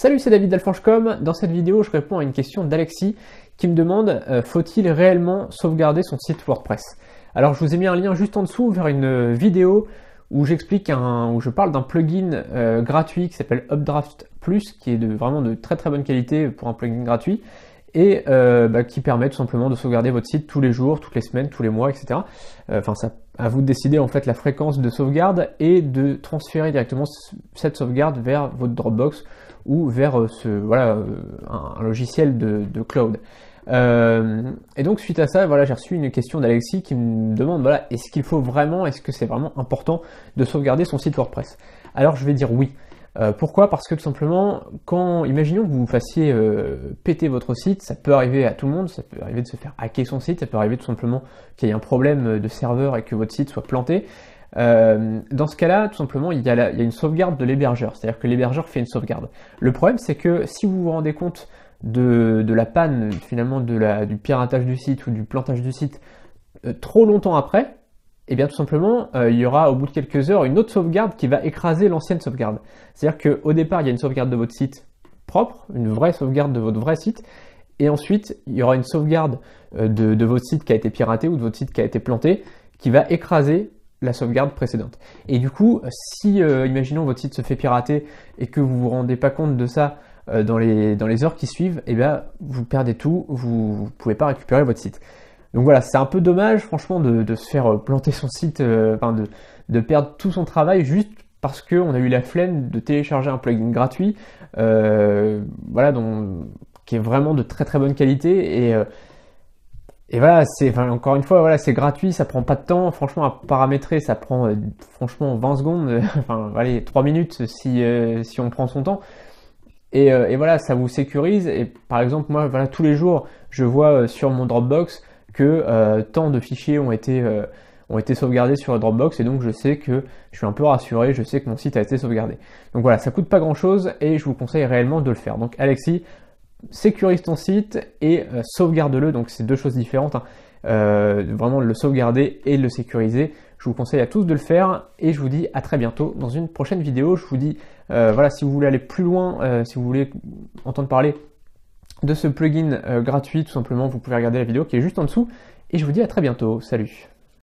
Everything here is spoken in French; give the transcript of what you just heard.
Salut, c'est David d'Alfanchecom. Dans cette vidéo, je réponds à une question d'Alexis qui me demande euh, faut-il réellement sauvegarder son site WordPress Alors, je vous ai mis un lien juste en dessous vers une euh, vidéo où j'explique un, où je parle d'un plugin euh, gratuit qui s'appelle Updraft Plus, qui est de, vraiment de très très bonne qualité pour un plugin gratuit et bah, qui permet tout simplement de sauvegarder votre site tous les jours, toutes les semaines, tous les mois, etc. Enfin, à vous de décider en fait la fréquence de sauvegarde et de transférer directement cette sauvegarde vers votre Dropbox ou vers euh, ce, voilà, euh, un, logiciel de, cloud. Euh, et donc suite à ça, voilà, j'ai reçu une question d'Alexis qui me demande, voilà, est-ce qu'il faut vraiment, est-ce que c'est vraiment important de sauvegarder son site WordPress Alors je vais dire oui. pourquoi Parce que tout simplement, quand, imaginons que vous fassiez péter votre site, ça peut arriver à tout le monde, ça peut arriver de se faire hacker son site, ça peut arriver tout simplement qu'il y ait un problème de serveur et que votre site soit planté. Euh, dans ce cas-là, tout simplement, il y, a une sauvegarde de l'hébergeur, c'est-à-dire que l'hébergeur fait une sauvegarde. Le problème, c'est que si vous vous rendez compte de, la panne, finalement, du piratage du site ou du plantage du site euh, trop longtemps après, eh bien tout simplement, euh, il y aura au bout de quelques heures une autre sauvegarde qui va écraser l'ancienne sauvegarde. C'est-à-dire qu'au départ, il y a une sauvegarde de votre site propre, une vraie sauvegarde de votre vrai site, et ensuite, il y aura une sauvegarde de votre site qui a été piraté ou de votre site qui a été planté qui va écraser la sauvegarde précédente. Et du coup, si, euh, imaginons, votre site se fait pirater et que vous vous rendez pas compte de ça euh, dans, les, dans les heures qui suivent, eh bien, vous perdez tout, vous ne pouvez pas récupérer votre site. Donc voilà, c'est un peu dommage, franchement, de, se faire euh, planter son site, de, perdre tout son travail juste parce qu'on a eu la flemme de télécharger un plugin gratuit, voilà, donc qui est vraiment de très très bonne qualité et et voilà, c'est encore une fois, voilà, c'est gratuit, ça prend pas de temps. Franchement, à paramétrer, ça prend euh, franchement 20 secondes, euh, enfin, allez, 3 minutes si, euh, si on prend son temps. Et, et, voilà, ça vous sécurise. Et par exemple, moi, voilà, tous les jours, je vois sur mon Dropbox que tant de fichiers ont été, ont été sauvegardés sur le Dropbox, et donc je sais que je suis un peu rassuré, je sais que mon site a été sauvegardé. Donc voilà, ça coûte pas grand chose, et je vous conseille réellement de le faire. Donc Alexis, sécurise ton site et euh, sauvegarde-le. Donc c'est deux choses différentes. Hein. Euh, vraiment le sauvegarder et le sécuriser. Je vous conseille à tous de le faire et je vous dis à très bientôt dans une prochaine vidéo. Je vous dis, euh, voilà, si vous voulez aller plus loin, si vous voulez entendre parler de ce plugin gratuit, tout simplement, vous pouvez regarder la vidéo qui est juste en dessous. Et je vous dis à très bientôt. Salut